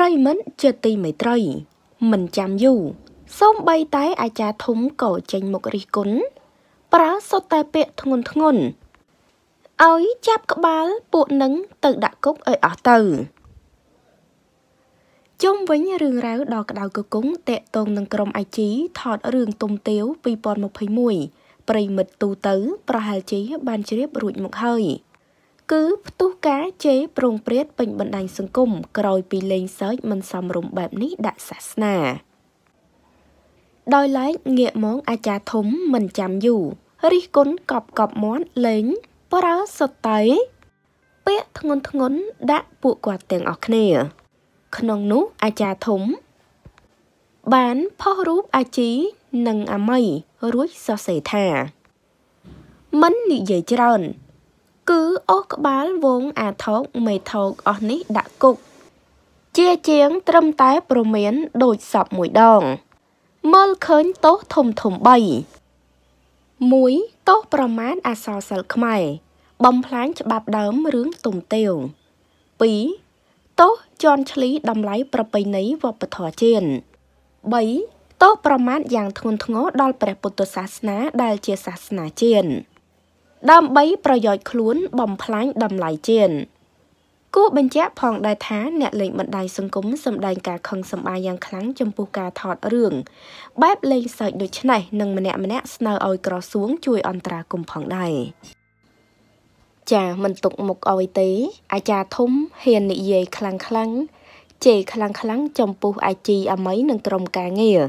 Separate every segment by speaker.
Speaker 1: ប្រិមិត្តជាទីមេត្រី មិនចាំយូរសូមបីតែអាចារ្យធំក៏ចេញមករិះគន់ប្រើសុទ្ធតែពាក្យធ្ងន់ធ្ងន់ឲ្យចាប់ក្បាលពួកនឹងទៅដាក់គុកឲ្យអស់ទៅជុំវិញរឿងរ៉ាវដល់ក្តៅគគុងតេតងនឹងក្រុមអាជីថតរឿងទុំទាវ2021ប្រិមិត្តទូទៅប្រហែលជាបានជ្រាបរួចមកហើយគឺផ្ទុះការជេរប្រងព្រឹត្តពេញបណ្ដាញសង្គមក្រោយពីលេងសើចមិនសមរម្យបែបនេះដាក់សាសនាដោយឡែកងាកមកអាចារ្យធំមិនចាំយូររិះគន់កប់កប់មាត់លេងប្រើសតៃពាក្យធ្ងន់ធ្ងន់ដាក់ពួកគាត់ទាំងអស់គ្នា ក្នុងនោះអាចារ្យធំបានផុសរូបអាជីនិងអាមីរួចសរសេរថា មិននិយាយច្រើនអូសក្បាលវង អាថោកមេថោកអស់នេះដាក់គុក ជាជាង ត្រឹមតែប្រមាន ដូចសពមួយដងមើលឃើញទោសធំធំ3 1. ទោសប្រមាថអសរសិលខ្មែរបំផ្លាញច្បាប់ដើមរឿងទុំទាវ 2. ទោសជន់ឈ្លីតម្លៃប្រពៃណីវប្បធម៌ជាតិ 3. ទោសប្រមាថយ៉ាងធ្ងន់ធ្ងរដល់ព្រះពុទ្ធសាសនាដែលជាសាសនាជាតិដើម្បីប្រយោជន៍ខ្លួនបំផ្លាញតម្លៃជាតិគួរបញ្ជាក់ផងដែរថាអ្នកលេងបណ្ដាញសង្គមសម្ដែងការខឹងសម្បាយ៉ាងខ្លាំងចំពោះការថតរឿងបែបលេងសើចដូចនេះនឹងម្នាក់ម្នាក់ស្នើឲ្យក្រសួងជួយអន្តរាគមន៍ផងដែរចាមិនទុកមុខឲ្យទេ អាចារ្យធំហ៊ាននិយាយខ្លាំងខ្លាំងជេរខ្លាំងខ្លាំងចំពោះអាជីអាមីនិងក្រុមការងារ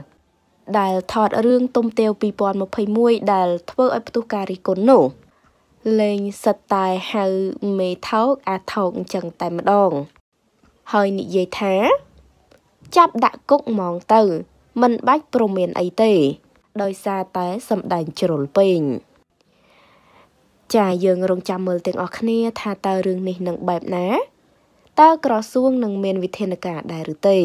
Speaker 1: ដែលថតរឿងទុំទាវ2021ដែល ធ្វើឲ្យផ្ទុះការរិះគន់នោះលេងសិតតែហៅមេថោកអាថោកអញ្ចឹងតែម្ដង ហើយនិយាយថា ចាប់ដាក់គុកហ្មងទៅ មិនបាច់ព្រមមានអីទេ ដោយសារតែសម្ដែងជ្រុលពេងចាយើងរងចាំមើលទាំងអស់គ្នា ថាតើរឿងនេះនឹងបែបណាតើក្រសួងនឹងមានវិធានការដែរឬទេ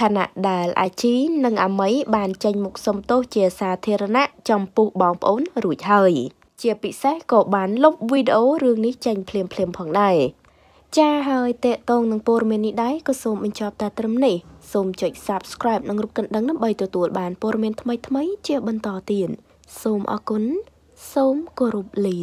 Speaker 1: ខណៈដែលអាជីនិងអាមីបានចេញមុខសុំទោសជាសាធារណៈចំពោះបងប្អូនរួចហើយជាពិសេសក៏បានលុបវីដេអូរឿងនេះចេញភ្លាមភ្លាមផងដែរចាហើយតេតងនឹងព័ត៌មាននេះដែរក៏សូមបញ្ចប់តែត្រឹមនេះសូមចុច Subscribe និងរូបកណ្ដឹងដើម្បីទទួលបានព័ត៌មានថ្មីៗជាបន្តទៀតសូមអរគុណសូមគោរពលា